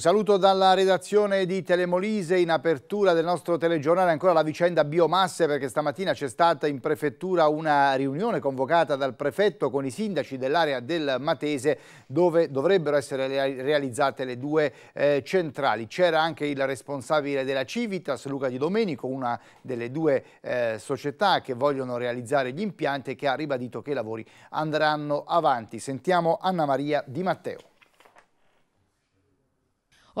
Un saluto dalla redazione di Telemolise in apertura del nostro telegiornale ancora la vicenda biomasse perché stamattina c'è stata in prefettura una riunione convocata dal prefetto con i sindaci dell'area del Matese dove dovrebbero essere realizzate le due eh, centrali. C'era anche il responsabile della Civitas, Luca Di Domenico, una delle due eh, società che vogliono realizzare gli impianti e che ha ribadito che i lavori andranno avanti. Sentiamo Anna Maria Di Matteo.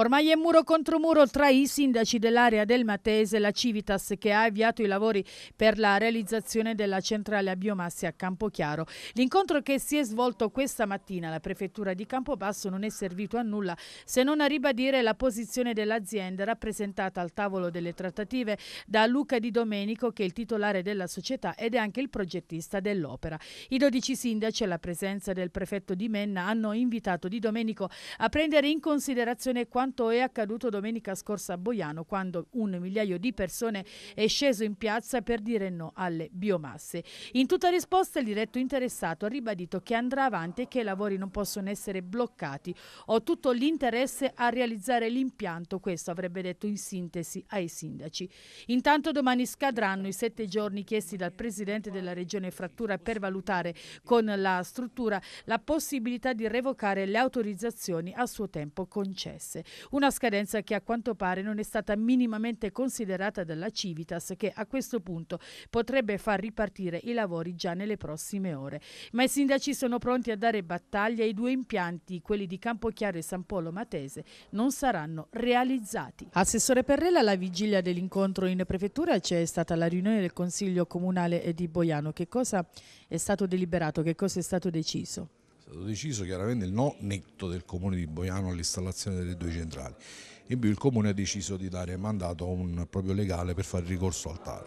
Ormai è muro contro muro tra i sindaci dell'area del Matese la Civitas che ha avviato i lavori per la realizzazione della centrale a biomasse a Campochiaro. L'incontro che si è svolto questa mattina alla prefettura di Campobasso non è servito a nulla se non a ribadire la posizione dell'azienda rappresentata al tavolo delle trattative da Luca Di Domenico che è il titolare della società ed è anche il progettista dell'opera. I 12 sindaci alla presenza del prefetto di Menna hanno invitato Di Domenico a prendere in considerazione quanto quanto è accaduto domenica scorsa a Boiano quando un migliaio di persone è sceso in piazza per dire no alle biomasse. In tutta risposta il diretto interessato ha ribadito che andrà avanti e che i lavori non possono essere bloccati. Ho tutto l'interesse a realizzare l'impianto, questo avrebbe detto in sintesi ai sindaci. Intanto domani scadranno i sette giorni chiesti dal Presidente della Regione Frattura per valutare con la struttura la possibilità di revocare le autorizzazioni a suo tempo concesse. Una scadenza che a quanto pare non è stata minimamente considerata dalla Civitas che a questo punto potrebbe far ripartire i lavori già nelle prossime ore. Ma i sindaci sono pronti a dare battaglia ai due impianti, quelli di Campochiaro e San Polo Matese, non saranno realizzati. Assessore Perrella, alla vigilia dell'incontro in prefettura c'è stata la riunione del Consiglio Comunale di Boiano. Che cosa è stato deliberato? Che cosa è stato deciso? stato deciso chiaramente il no netto del comune di Boiano all'installazione delle due centrali. In più il comune ha deciso di dare mandato a un proprio legale per fare ricorso al TAR.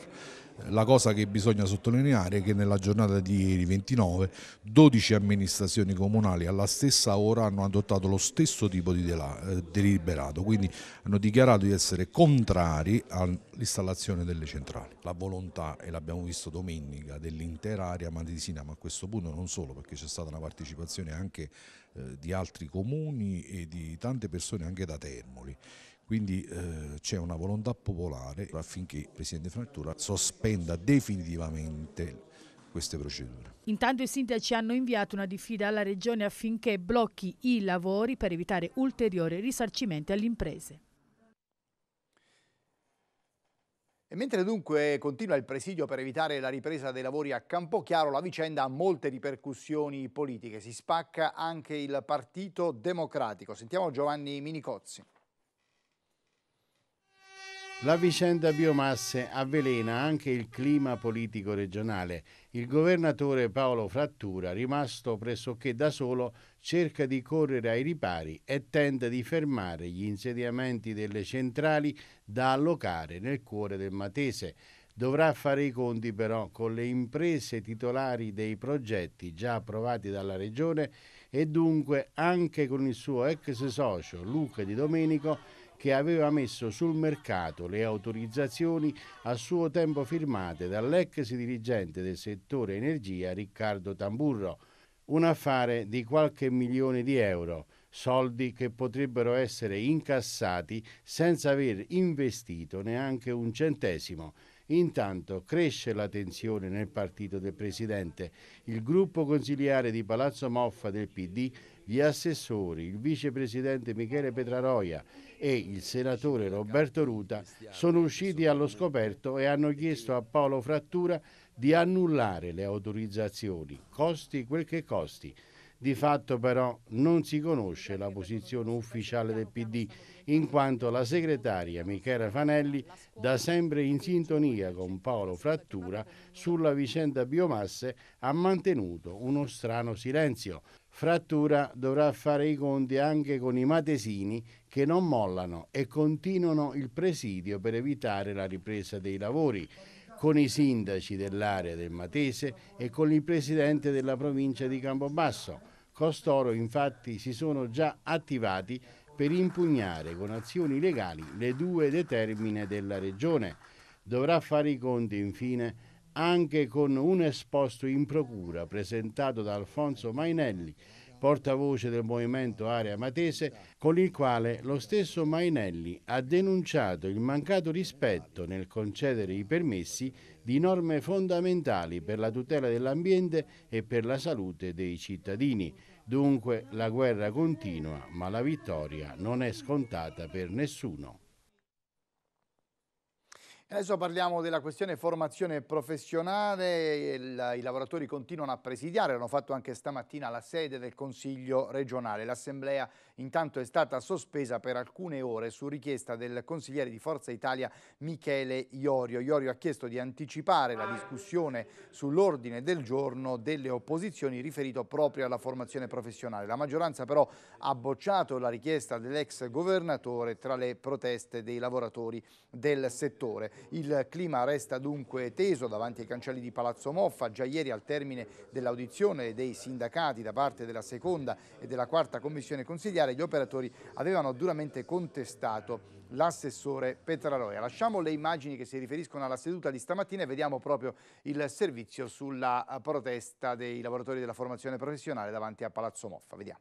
La cosa che bisogna sottolineare è che nella giornata di ieri 29 12 amministrazioni comunali alla stessa ora hanno adottato lo stesso tipo di eh, deliberato, quindi hanno dichiarato di essere contrari all'installazione delle centrali. La volontà, e l'abbiamo visto domenica, dell'intera area madesina, ma a questo punto non solo perché c'è stata una partecipazione anche eh, di altri comuni e di tante persone anche da Termoli. Quindi eh, c'è una volontà popolare affinché il Presidente Frattura sospenda definitivamente queste procedure. Intanto i sindaci hanno inviato una diffida alla Regione affinché blocchi i lavori per evitare ulteriori risarcimenti alle imprese. E mentre dunque continua il presidio per evitare la ripresa dei lavori a Campochiaro, la vicenda ha molte ripercussioni politiche. Si spacca anche il Partito Democratico. Sentiamo Giovanni Minicozzi. La vicenda biomasse avvelena anche il clima politico regionale. Il governatore Paolo Frattura, rimasto pressoché da solo, cerca di correre ai ripari e tenta di fermare gli insediamenti delle centrali da allocare nel cuore del Matese. Dovrà fare i conti però con le imprese titolari dei progetti già approvati dalla Regione e dunque anche con il suo ex socio Luca Di Domenico che aveva messo sul mercato le autorizzazioni a suo tempo firmate dall'ex dirigente del settore energia Riccardo Tamburro. Un affare di qualche milione di euro, soldi che potrebbero essere incassati senza aver investito neanche un centesimo. Intanto cresce la tensione nel partito del Presidente. Il gruppo consiliare di Palazzo Moffa del PD, gli assessori, il vicepresidente Michele Petraroia e il senatore Roberto Ruta sono usciti allo scoperto e hanno chiesto a Paolo Frattura di annullare le autorizzazioni, costi quel che costi. Di fatto però non si conosce la posizione ufficiale del PD, in quanto la segretaria Michela Fanelli da sempre in sintonia con Paolo Frattura sulla vicenda biomasse ha mantenuto uno strano silenzio. Frattura dovrà fare i conti anche con i matesini che non mollano e continuano il presidio per evitare la ripresa dei lavori con i sindaci dell'area del Matese e con il presidente della provincia di Campobasso. Costoro infatti si sono già attivati per impugnare con azioni legali le due determine della regione. Dovrà fare i conti infine anche con un esposto in procura presentato da Alfonso Mainelli, portavoce del movimento Area Matese, con il quale lo stesso Mainelli ha denunciato il mancato rispetto nel concedere i permessi di norme fondamentali per la tutela dell'ambiente e per la salute dei cittadini. Dunque la guerra continua, ma la vittoria non è scontata per nessuno. Adesso parliamo della questione formazione professionale, Il, i lavoratori continuano a presidiare, l'hanno fatto anche stamattina la sede del Consiglio regionale, l'Assemblea intanto è stata sospesa per alcune ore su richiesta del consigliere di Forza Italia Michele Iorio. Iorio ha chiesto di anticipare la discussione sull'ordine del giorno delle opposizioni riferito proprio alla formazione professionale. La maggioranza però ha bocciato la richiesta dell'ex governatore tra le proteste dei lavoratori del settore. Il clima resta dunque teso davanti ai cancelli di Palazzo Moffa. Già ieri al termine dell'audizione dei sindacati da parte della seconda e della quarta commissione consigliare sindacale e gli operatori avevano duramente contestato l'assessore Petraroia. Lasciamo le immagini che si riferiscono alla seduta di stamattina e vediamo proprio il servizio sulla eh, protesta dei lavoratori della formazione professionale davanti a Palazzo Moffa. Vediamo.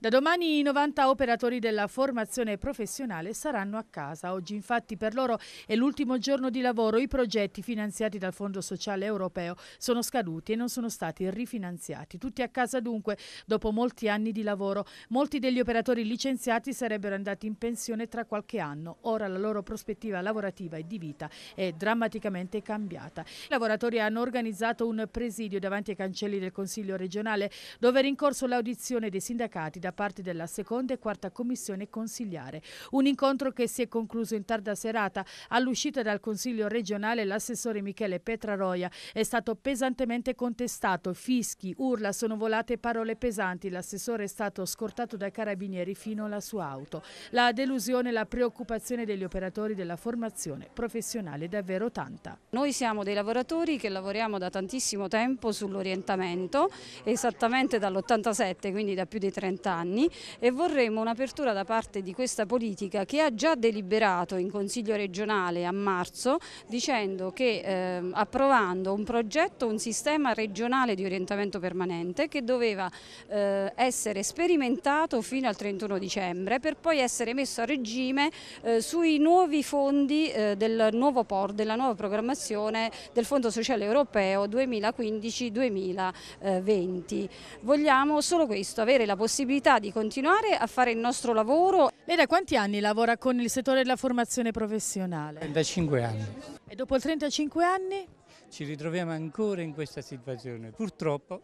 Da domani i 90 operatori della formazione professionale saranno a casa. Oggi infatti per loro è l'ultimo giorno di lavoro. I progetti finanziati dal Fondo Sociale Europeo sono scaduti e non sono stati rifinanziati. Tutti a casa dunque dopo molti anni di lavoro. Molti degli operatori licenziati sarebbero andati in pensione tra qualche anno. Ora la loro prospettiva lavorativa e di vita è drammaticamente cambiata. I lavoratori hanno organizzato un presidio davanti ai cancelli del Consiglio regionale dove era in corso l'audizione dei sindacati da da parte della seconda e quarta commissione consigliare. Un incontro che si è concluso in tarda serata. All'uscita dal Consiglio regionale l'assessore Michele Petraroia è stato pesantemente contestato. Fischi, urla, sono volate parole pesanti. L'assessore è stato scortato dai carabinieri fino alla sua auto. La delusione e la preoccupazione degli operatori della formazione professionale è davvero tanta. Noi siamo dei lavoratori che lavoriamo da tantissimo tempo sull'orientamento, esattamente dall'87, quindi da più di 30 anni anni e vorremmo un'apertura da parte di questa politica che ha già deliberato in Consiglio regionale a marzo dicendo che eh, approvando un progetto, un sistema regionale di orientamento permanente che doveva eh, essere sperimentato fino al 31 dicembre per poi essere messo a regime eh, sui nuovi fondi eh, del nuovo POR, della nuova programmazione del Fondo Sociale Europeo 2015-2020. Eh, Vogliamo solo questo, avere la possibilità possibilità di continuare a fare il nostro lavoro. Lei da quanti anni lavora con il settore della formazione professionale? 35 anni. E dopo 35 anni? Ci ritroviamo ancora in questa situazione, purtroppo.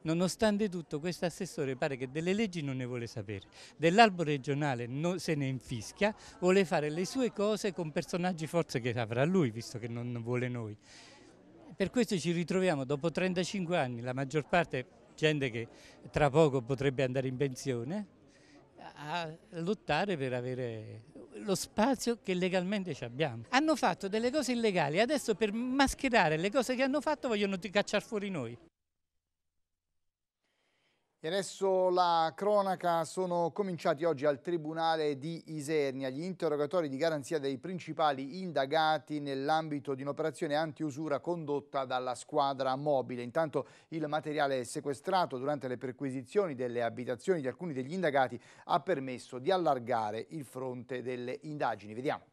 Nonostante tutto questo assessore pare che delle leggi non ne vuole sapere, dell'albo regionale non se ne infischia, vuole fare le sue cose con personaggi forse che avrà lui, visto che non vuole noi. Per questo ci ritroviamo dopo 35 anni, la maggior parte gente che tra poco potrebbe andare in pensione, a lottare per avere lo spazio che legalmente ci abbiamo. Hanno fatto delle cose illegali, adesso per mascherare le cose che hanno fatto vogliono cacciare fuori noi. E adesso la cronaca sono cominciati oggi al Tribunale di Isernia gli interrogatori di garanzia dei principali indagati nell'ambito di un'operazione antiusura condotta dalla squadra mobile. Intanto il materiale sequestrato durante le perquisizioni delle abitazioni di alcuni degli indagati ha permesso di allargare il fronte delle indagini. Vediamo.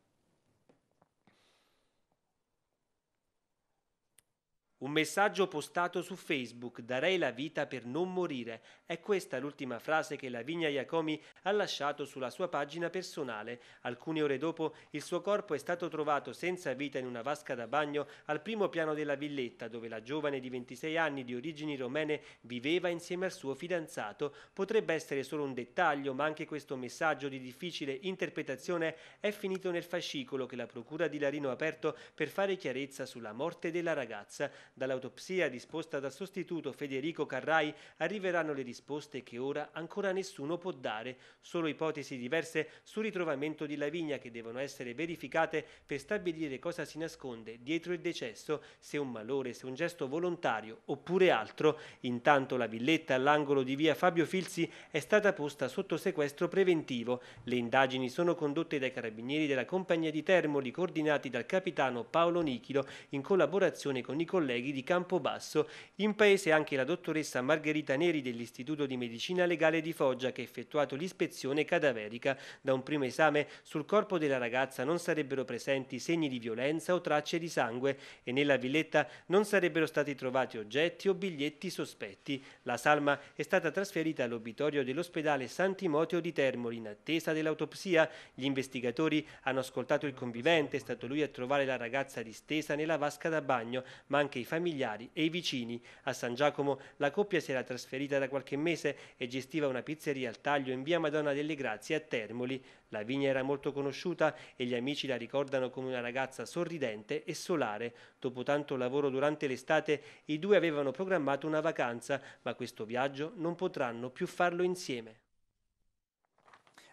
Un messaggio postato su Facebook, darei la vita per non morire, è questa l'ultima frase che Lavinia Iacomi ha lasciato sulla sua pagina personale. Alcune ore dopo il suo corpo è stato trovato senza vita in una vasca da bagno al primo piano della villetta dove la giovane di 26 anni di origini romene viveva insieme al suo fidanzato. Potrebbe essere solo un dettaglio, ma anche questo messaggio di difficile interpretazione è finito nel fascicolo che la procura di Larino ha aperto per fare chiarezza sulla morte della ragazza. Dall'autopsia disposta dal sostituto Federico Carrai arriveranno le risposte che ora ancora nessuno può dare, solo ipotesi diverse sul ritrovamento di Lavigna che devono essere verificate per stabilire cosa si nasconde dietro il decesso, se un malore, se un gesto volontario oppure altro. Intanto la villetta all'angolo di via Fabio Filzi è stata posta sotto sequestro preventivo. Le indagini sono condotte dai carabinieri della compagnia di Termoli coordinati dal capitano Paolo Nichilo in collaborazione con i colleghi colleghi di Campobasso. In paese anche la dottoressa Margherita Neri dell'Istituto di Medicina Legale di Foggia che ha effettuato l'ispezione cadaverica. Da un primo esame sul corpo della ragazza non sarebbero presenti segni di violenza o tracce di sangue e nella villetta non sarebbero stati trovati oggetti o biglietti sospetti. La salma è stata trasferita all'obitorio dell'ospedale San Timoteo di Termoli in attesa dell'autopsia. Gli investigatori hanno ascoltato il convivente, è stato lui a trovare la ragazza distesa nella vasca da bagno, ma anche i familiari familiari e i vicini. A San Giacomo la coppia si era trasferita da qualche mese e gestiva una pizzeria al taglio in via Madonna delle Grazie a Termoli. La vigna era molto conosciuta e gli amici la ricordano come una ragazza sorridente e solare. Dopo tanto lavoro durante l'estate, i due avevano programmato una vacanza, ma questo viaggio non potranno più farlo insieme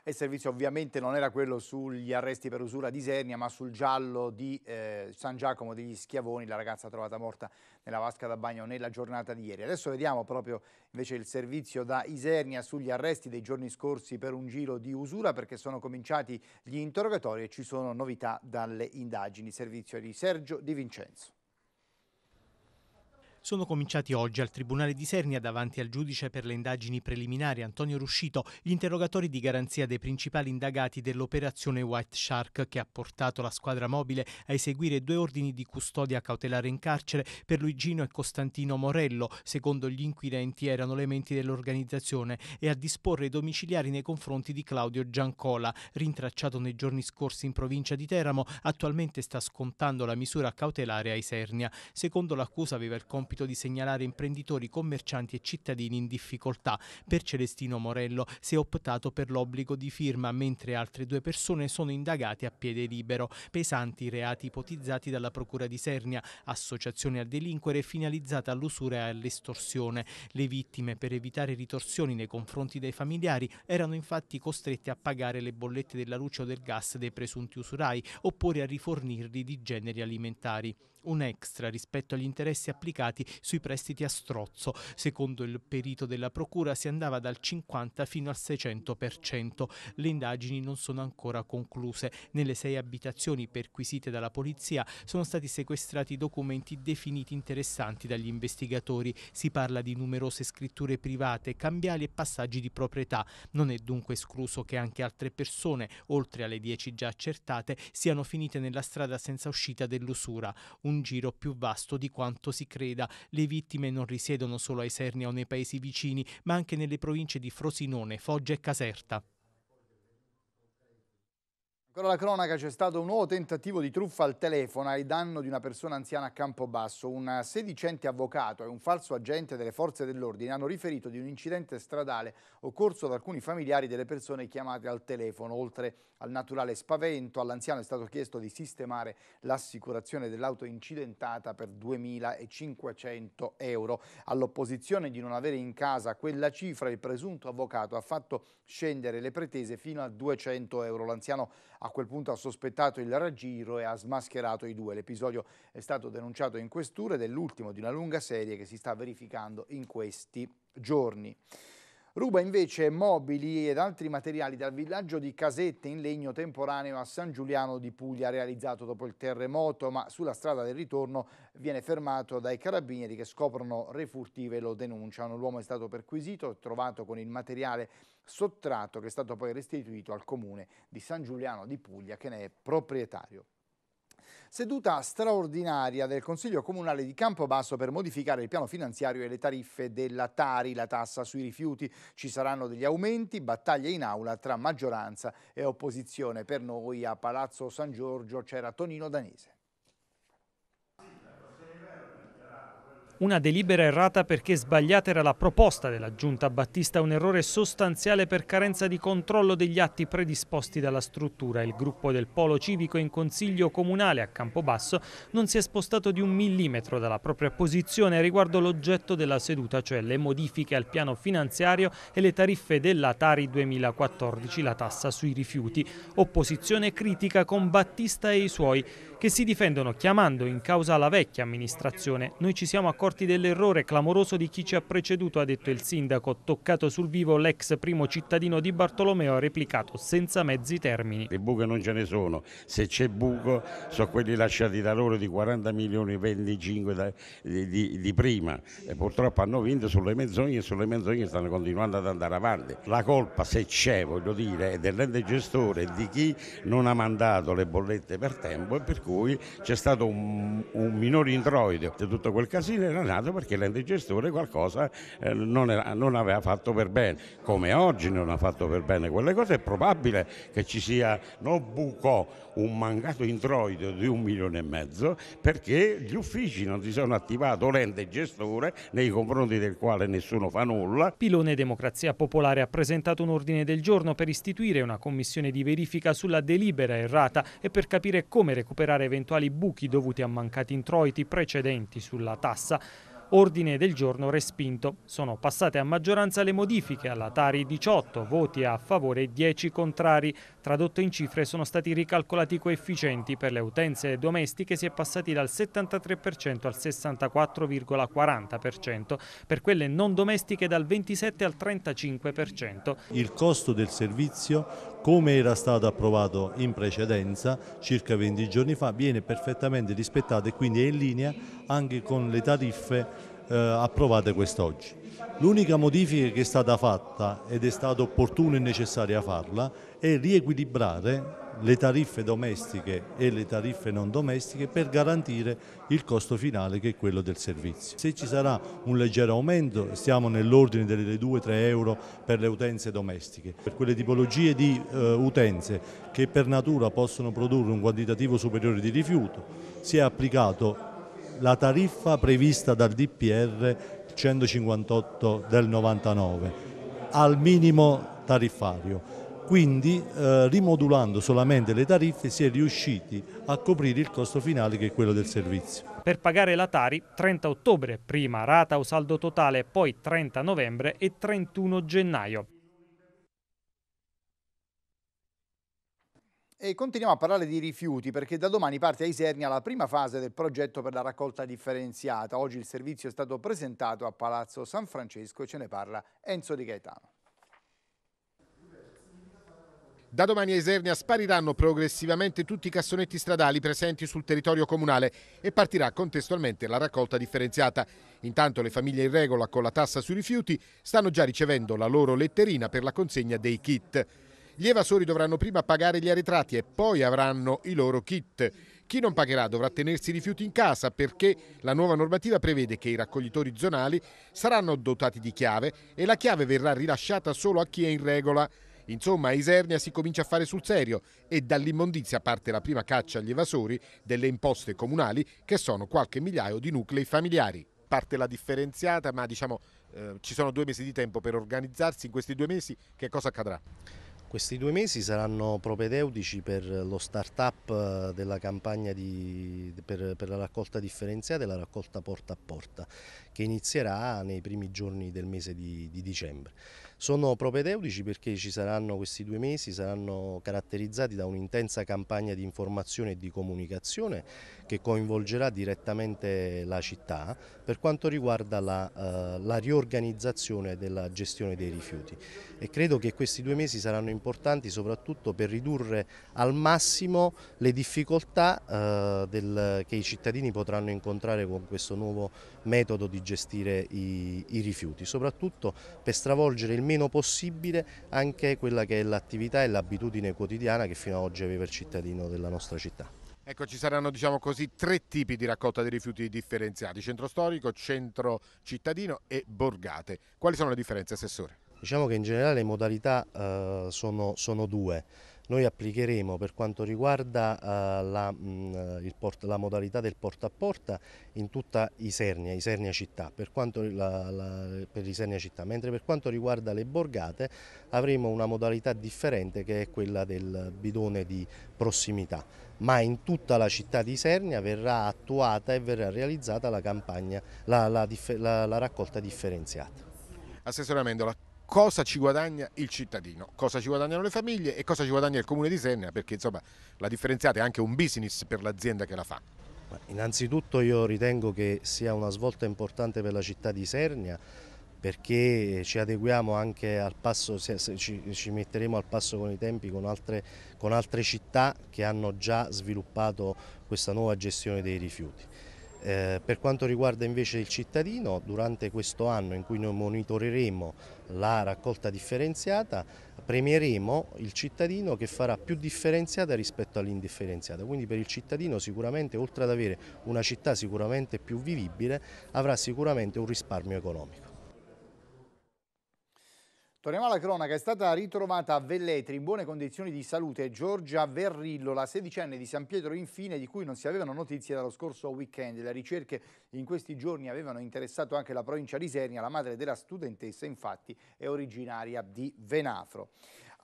e il servizio ovviamente non era quello sugli arresti per usura di Isernia, ma sul giallo di eh, San Giacomo degli Schiavoni, la ragazza trovata morta nella vasca da bagno nella giornata di ieri. Adesso vediamo proprio invece il servizio da Isernia sugli arresti dei giorni scorsi per un giro di usura perché sono cominciati gli interrogatori e ci sono novità dalle indagini. Servizio di Sergio Di Vincenzo sono cominciati oggi al Tribunale di Sernia davanti al giudice per le indagini preliminari Antonio Ruscito gli interrogatori di garanzia dei principali indagati dell'operazione White Shark che ha portato la squadra mobile a eseguire due ordini di custodia cautelare in carcere per Luigino e Costantino Morello, secondo gli inquirenti erano elementi dell'organizzazione, e a disporre i domiciliari nei confronti di Claudio Giancola, rintracciato nei giorni scorsi in provincia di Teramo, attualmente sta scontando la misura cautelare ai Sernia. Secondo l'accusa aveva il compito compito di segnalare imprenditori, commercianti e cittadini in difficoltà. Per Celestino Morello si è optato per l'obbligo di firma, mentre altre due persone sono indagate a piede libero. Pesanti reati ipotizzati dalla Procura di Sernia, associazione a delinquere finalizzata all'usura e all'estorsione. Le vittime, per evitare ritorsioni nei confronti dei familiari, erano infatti costrette a pagare le bollette della luce o del gas dei presunti usurai, oppure a rifornirli di generi alimentari un extra rispetto agli interessi applicati sui prestiti a strozzo. Secondo il perito della Procura si andava dal 50 fino al 600%. Le indagini non sono ancora concluse. Nelle sei abitazioni perquisite dalla polizia sono stati sequestrati documenti definiti interessanti dagli investigatori. Si parla di numerose scritture private, cambiali e passaggi di proprietà. Non è dunque escluso che anche altre persone, oltre alle 10 già accertate, siano finite nella strada senza uscita dell'usura. Un un giro più vasto di quanto si creda. Le vittime non risiedono solo ai Serni o nei paesi vicini, ma anche nelle province di Frosinone, Foggia e Caserta. Ancora la cronaca, c'è stato un nuovo tentativo di truffa al telefono ai danno di una persona anziana a Campobasso. Un sedicente avvocato e un falso agente delle forze dell'ordine hanno riferito di un incidente stradale occorso da alcuni familiari delle persone chiamate al telefono. Oltre al naturale spavento, all'anziano è stato chiesto di sistemare l'assicurazione dell'auto incidentata per 2.500 euro. All'opposizione di non avere in casa quella cifra, il presunto avvocato ha fatto scendere le pretese fino a 200 euro. L'anziano a quel punto ha sospettato il raggiro e ha smascherato i due. L'episodio è stato denunciato in questura ed è l'ultimo di una lunga serie che si sta verificando in questi giorni. Ruba invece mobili ed altri materiali dal villaggio di Casette in legno temporaneo a San Giuliano di Puglia realizzato dopo il terremoto, ma sulla strada del ritorno viene fermato dai carabinieri che scoprono refurtive e lo denunciano. L'uomo è stato perquisito, trovato con il materiale sottratto che è stato poi restituito al comune di San Giuliano di Puglia che ne è proprietario seduta straordinaria del Consiglio Comunale di Campobasso per modificare il piano finanziario e le tariffe della Tari, la tassa sui rifiuti. Ci saranno degli aumenti, battaglie in aula tra maggioranza e opposizione. Per noi a Palazzo San Giorgio c'era Tonino Danese. Una delibera errata perché sbagliata era la proposta della Giunta Battista, un errore sostanziale per carenza di controllo degli atti predisposti dalla struttura. Il gruppo del Polo Civico in Consiglio Comunale a Campobasso non si è spostato di un millimetro dalla propria posizione riguardo l'oggetto della seduta, cioè le modifiche al piano finanziario e le tariffe della Tari 2014, la tassa sui rifiuti. Opposizione critica con Battista e i suoi, che si difendono chiamando in causa la vecchia amministrazione. Noi ci siamo accorti accorti dell'errore clamoroso di chi ci ha preceduto, ha detto il sindaco. Toccato sul vivo l'ex primo cittadino di Bartolomeo ha replicato senza mezzi termini. Le buche non ce ne sono, se c'è buco sono quelli lasciati da loro di 40 milioni e 25 da, di, di, di, prima e purtroppo hanno vinto sulle menzogne e sulle menzogne stanno continuando ad andare avanti. La colpa se c'è, voglio dire, è dell'ente gestore di chi non ha mandato le bollette per tempo e per cui c'è stato un, un minore introito tutto quel casino era nato perché l'ente gestore qualcosa eh, non, era, non, aveva fatto per bene, come oggi non ha fatto per bene quelle cose, è probabile che ci sia, non buco, un mancato introito di un milione e mezzo perché gli uffici non si sono attivati, l'ente gestore nei confronti del quale nessuno fa nulla. Pilone Democrazia Popolare ha presentato un ordine del giorno per istituire una commissione di verifica sulla delibera errata e per capire come recuperare eventuali buchi dovuti a mancati introiti precedenti sulla tassa ordine del giorno respinto. Sono passate a maggioranza le modifiche alla Tari 18, voti a favore e 10 contrari. Tradotto in cifre sono stati ricalcolati i coefficienti per le utenze domestiche si è passati dal 73% al 64,40%, per quelle non domestiche dal 27 al 35%. Il costo del servizio come era stato approvato in precedenza, circa 20 giorni fa, viene perfettamente rispettato e quindi è in linea anche con le tariffe eh, approvate quest'oggi. L'unica modifica che è stata fatta ed è stata opportuna e necessaria farla è riequilibrare le tariffe domestiche e le tariffe non domestiche per garantire il costo finale che è quello del servizio. Se ci sarà un leggero aumento stiamo nell'ordine delle 2-3 euro per le utenze domestiche, per quelle tipologie di eh, utenze che per natura possono produrre un quantitativo superiore di rifiuto si è applicato la tariffa prevista dal DPR 158 del 99 al minimo tariffario quindi eh, rimodulando solamente le tariffe si è riusciti a coprire il costo finale che è quello del servizio. Per pagare la Tari 30 ottobre, prima rata o saldo totale, poi 30 novembre e 31 gennaio. E continuiamo a parlare di rifiuti perché da domani parte a Isernia la prima fase del progetto per la raccolta differenziata. Oggi il servizio è stato presentato a Palazzo San Francesco e ce ne parla Enzo Di Gaetano. Da domani a Esernia spariranno progressivamente tutti i cassonetti stradali presenti sul territorio comunale e partirà contestualmente la raccolta differenziata. Intanto le famiglie in regola con la tassa sui rifiuti stanno già ricevendo la loro letterina per la consegna dei kit. Gli evasori dovranno prima pagare gli arretrati e poi avranno i loro kit. Chi non pagherà dovrà tenersi i rifiuti in casa perché la nuova normativa prevede che i raccoglitori zonali saranno dotati di chiave e la chiave verrà rilasciata solo a chi è in regola. Insomma, a Isernia si comincia a fare sul serio e dall'immondizia parte la prima caccia agli evasori delle imposte comunali che sono qualche migliaio di nuclei familiari. Parte la differenziata, ma diciamo eh, ci sono due mesi di tempo per organizzarsi. In questi due mesi che cosa accadrà? Questi due mesi saranno propedeutici per lo start-up eh, della campagna di, per, per, la raccolta differenziata e la raccolta porta a porta che inizierà nei primi giorni del mese di, di dicembre. Sono propedeutici perché ci saranno questi due mesi, saranno caratterizzati da un'intensa campagna di informazione e di comunicazione che coinvolgerà direttamente la città per quanto riguarda la, eh, la riorganizzazione della gestione dei rifiuti e credo che questi due mesi saranno importanti soprattutto per ridurre al massimo le difficoltà eh, del, che i cittadini potranno incontrare con questo nuovo metodo di gestire i, i rifiuti, soprattutto per stravolgere il meno possibile anche quella che è l'attività e l'abitudine quotidiana che fino ad oggi aveva il cittadino della nostra città. Ecco, ci saranno diciamo così, tre tipi di raccolta dei rifiuti differenziati, centro storico, centro cittadino e borgate. Quali sono le differenze, Assessore? Diciamo che in generale le modalità eh, sono, sono, due. Noi applicheremo per quanto riguarda eh, la, mh, mm, port, la, modalità del porta a porta in tutta Isernia, Isernia città, per, quanto, la, la, per Isernia città, mentre per quanto riguarda le borgate avremo una modalità differente che è quella del bidone di prossimità ma in tutta la città di Isernia verrà attuata e verrà realizzata la campagna, la, la, la, la raccolta differenziata. Assessore Amendola, cosa ci guadagna il cittadino, cosa ci guadagnano le famiglie e cosa ci guadagna il comune di Senna, perché insomma la differenziata è anche un business per l'azienda che la fa. Innanzitutto io ritengo che sia una svolta importante per la città di Isernia perché ci adeguiamo anche al passo, ci metteremo al passo con i tempi con altre, con altre città che hanno già sviluppato questa nuova gestione dei rifiuti. Eh, per quanto riguarda invece il cittadino, durante questo anno in cui noi monitoreremo la raccolta differenziata, premieremo il cittadino che farà più differenziata rispetto all'indifferenziata. Quindi per il cittadino sicuramente, oltre ad avere una città sicuramente più vivibile, avrà sicuramente un risparmio economico. Torniamo alla cronaca, è stata ritrovata a Velletri in buone condizioni di salute Giorgia Verrillo, la sedicenne di San Pietro infine di cui non si avevano notizie dallo scorso weekend. Le ricerche in questi giorni avevano interessato anche la provincia di Sernia, la madre della studentessa infatti è originaria di Venafro.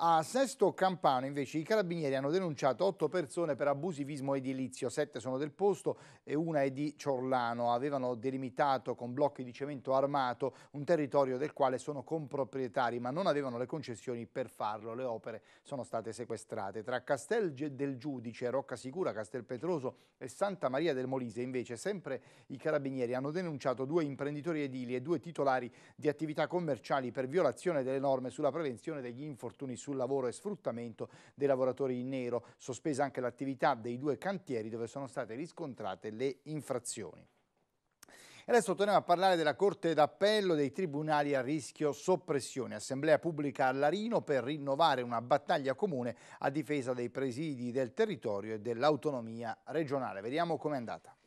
A Sesto Campano invece i carabinieri hanno denunciato otto persone per abusivismo edilizio, sette sono del posto e una è di Ciorlano. Avevano delimitato con blocchi di cemento armato un territorio del quale sono comproprietari ma non avevano le concessioni per farlo. Le opere sono state sequestrate. Tra Castel del Giudice, Roccasicura, Castel Petroso e Santa Maria del Molise invece sempre i carabinieri hanno denunciato due imprenditori edili e due titolari di attività commerciali per violazione delle norme sulla prevenzione degli infortuni su sul lavoro e sfruttamento dei lavoratori in nero, sospesa anche l'attività dei due cantieri dove sono state riscontrate le infrazioni. adesso torniamo a parlare della Corte d'Appello dei Tribunali a rischio soppressione. Assemblea pubblica a Larino per rinnovare una battaglia comune a difesa dei presidi del territorio e dell'autonomia regionale. Vediamo com'è andata.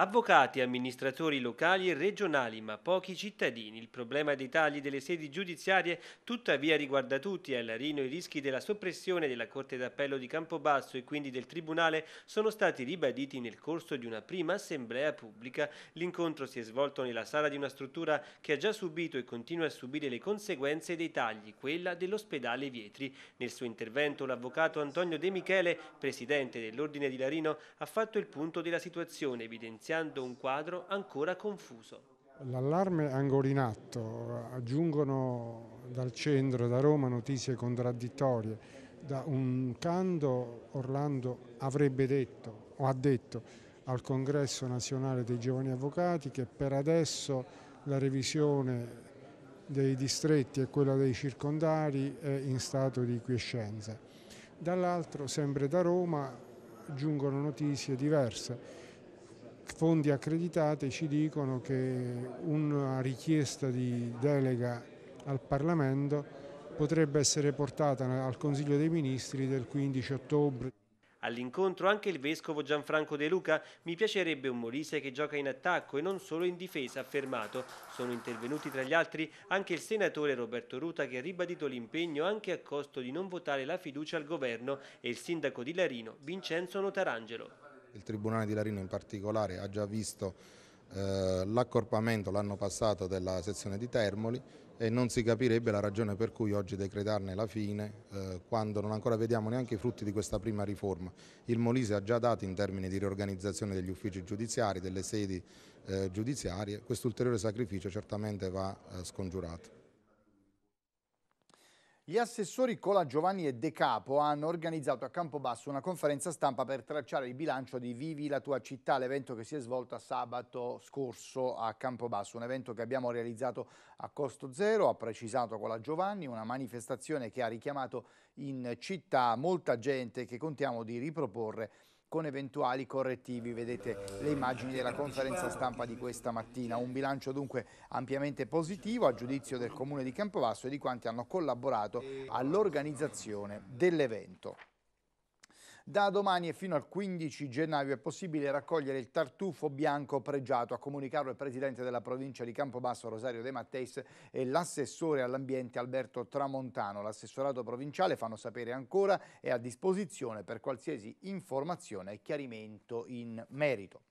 Avvocati, amministratori locali e regionali, ma pochi cittadini. Il problema dei tagli delle sedi giudiziarie tuttavia riguarda tutti. A Larino i rischi della soppressione della Corte d'Appello di Campobasso e quindi del Tribunale sono stati ribaditi nel corso di una prima assemblea pubblica. L'incontro si è svolto nella sala di una struttura che ha già subito e continua a subire le conseguenze dei tagli, quella dell'ospedale Vietri. Nel suo intervento l'avvocato Antonio De Michele, presidente dell'Ordine di Larino, ha fatto il punto della situazione evidenziando evidenziando un quadro ancora confuso. L'allarme è ancora in atto, aggiungono dal centro, da Roma, notizie contraddittorie. Da un canto Orlando avrebbe detto o ha detto al congresso nazionale dei giovani avvocati che per adesso la revisione dei distretti e quella dei circondari è in stato di quiescenza. Dall'altro, sempre da Roma, giungono notizie diverse Fondi accreditate ci dicono che una richiesta di delega al Parlamento potrebbe essere portata al Consiglio dei Ministri del 15 ottobre. All'incontro anche il vescovo Gianfranco De Luca, mi piacerebbe un Molise che gioca in attacco e non solo in difesa, affermato. Sono intervenuti tra gli altri anche il senatore Roberto Ruta che ha ribadito l'impegno anche a costo di non votare la fiducia al governo e il sindaco di Larino Vincenzo Notarangelo. Il Tribunale di Larino in particolare ha già visto eh, l'accorpamento l'anno passato della sezione di Termoli e non si capirebbe la ragione per cui oggi decretarne la fine eh, quando non ancora vediamo neanche i frutti di questa prima riforma. Il Molise ha già dato in termini di riorganizzazione degli uffici giudiziari, delle sedi eh, giudiziarie, quest'ulteriore sacrificio certamente va eh, scongiurato. Gli assessori Cola Giovanni e De Capo hanno organizzato a Campobasso una conferenza stampa per tracciare il bilancio di Vivi la tua città, l'evento che si è svolto sabato scorso a Campobasso, un evento che abbiamo realizzato a costo zero, ha precisato Cola Giovanni, una manifestazione che ha richiamato in città molta gente che contiamo di riproporre con eventuali correttivi. Vedete le immagini della conferenza stampa di questa mattina. Un bilancio dunque ampiamente positivo a giudizio del Comune di Campovasso e di quanti hanno collaborato all'organizzazione dell'evento. Da domani e fino al 15 gennaio è possibile raccogliere il tartufo bianco pregiato, a comunicarlo il presidente della provincia di Campobasso Rosario De Matteis e l'assessore all'ambiente Alberto Tramontano. L'assessorato provinciale, fanno sapere ancora, è a disposizione per qualsiasi informazione e chiarimento in merito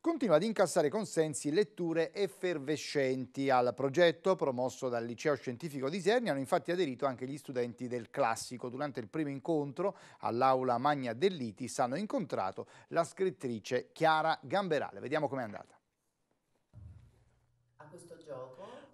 continua ad incassare consensi letture effervescenti. Al progetto promosso dal Liceo Scientifico di Isernia hanno infatti aderito anche gli studenti del classico. Durante il primo incontro all'aula Magna dell'ITIS hanno incontrato la scrittrice Chiara Gamberale. Vediamo com'è andata.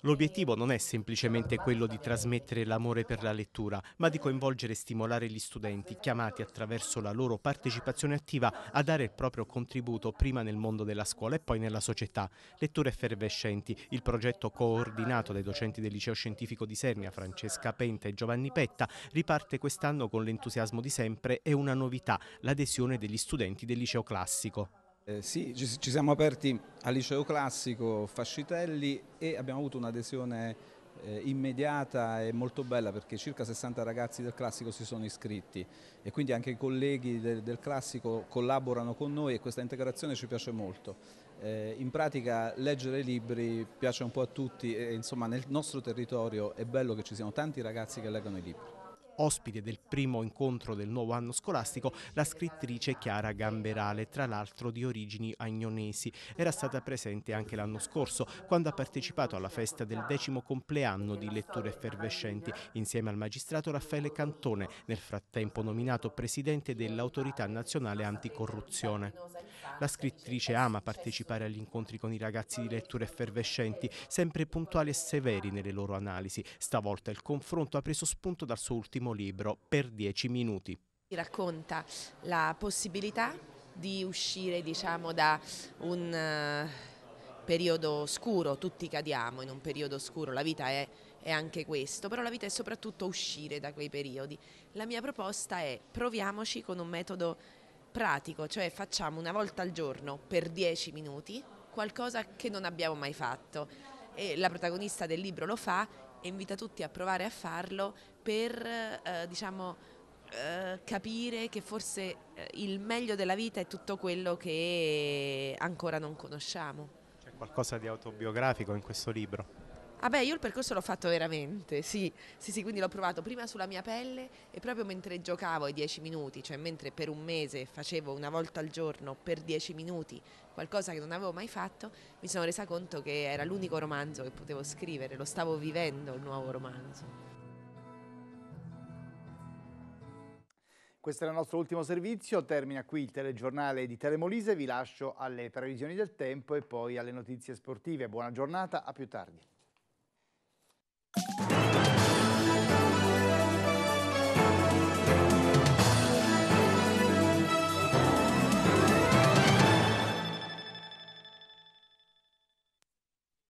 L'obiettivo non è semplicemente quello di trasmettere l'amore per la lettura, ma di coinvolgere e stimolare gli studenti, chiamati attraverso la loro partecipazione attiva a dare il proprio contributo prima nel mondo della scuola e poi nella società. Letture effervescenti, il progetto coordinato dai docenti del liceo scientifico di Sernia, Francesca Penta e Giovanni Petta, riparte quest'anno con l'entusiasmo di sempre e una novità, l'adesione degli studenti del liceo classico. Eh, sì, ci, ci, siamo aperti al liceo classico Fascitelli e abbiamo avuto un'adesione eh, immediata e molto bella perché circa 60 ragazzi del classico si sono iscritti e quindi anche i colleghi de, del classico collaborano con noi e questa integrazione ci piace molto. Eh, in pratica leggere libri piace un po' a tutti e insomma nel nostro territorio è bello che ci siano tanti ragazzi che leggono i libri ospite del primo incontro del nuovo anno scolastico, la scrittrice Chiara Gamberale, tra l'altro di origini agnonesi. Era stata presente anche l'anno scorso, quando ha partecipato alla festa del decimo compleanno di letture effervescenti, insieme al magistrato Raffaele Cantone, nel frattempo nominato presidente dell'Autorità Nazionale Anticorruzione. La scrittrice ama partecipare agli incontri con i ragazzi di letture effervescenti, sempre puntuali e severi nelle loro analisi. Stavolta il confronto ha preso spunto dal suo ultimo primo libro per 10 minuti. Racconta la possibilità di uscire diciamo, da un eh, periodo scuro, tutti cadiamo in un periodo scuro, la vita è, è, anche questo, però la vita è soprattutto uscire da quei periodi. La mia proposta è proviamoci con un metodo pratico, cioè facciamo una volta al giorno per 10 minuti qualcosa che non abbiamo mai fatto e la protagonista del libro lo fa e invita tutti a provare a farlo per eh, diciamo, eh, capire che forse eh, il meglio della vita è tutto quello che ancora non conosciamo. C'è qualcosa di autobiografico in questo libro? Ah beh, io il percorso l'ho fatto veramente, sì, sì, sì, quindi l'ho provato prima sulla mia pelle e proprio mentre giocavo i dieci minuti, cioè mentre per un mese facevo una volta al giorno per dieci minuti qualcosa che non avevo mai fatto, mi sono resa conto che era l'unico romanzo che potevo scrivere, lo stavo vivendo il nuovo romanzo. Questo era il nostro ultimo servizio, termina qui il telegiornale di Telemolise, vi lascio alle previsioni del tempo e poi alle notizie sportive. Buona giornata, a più tardi.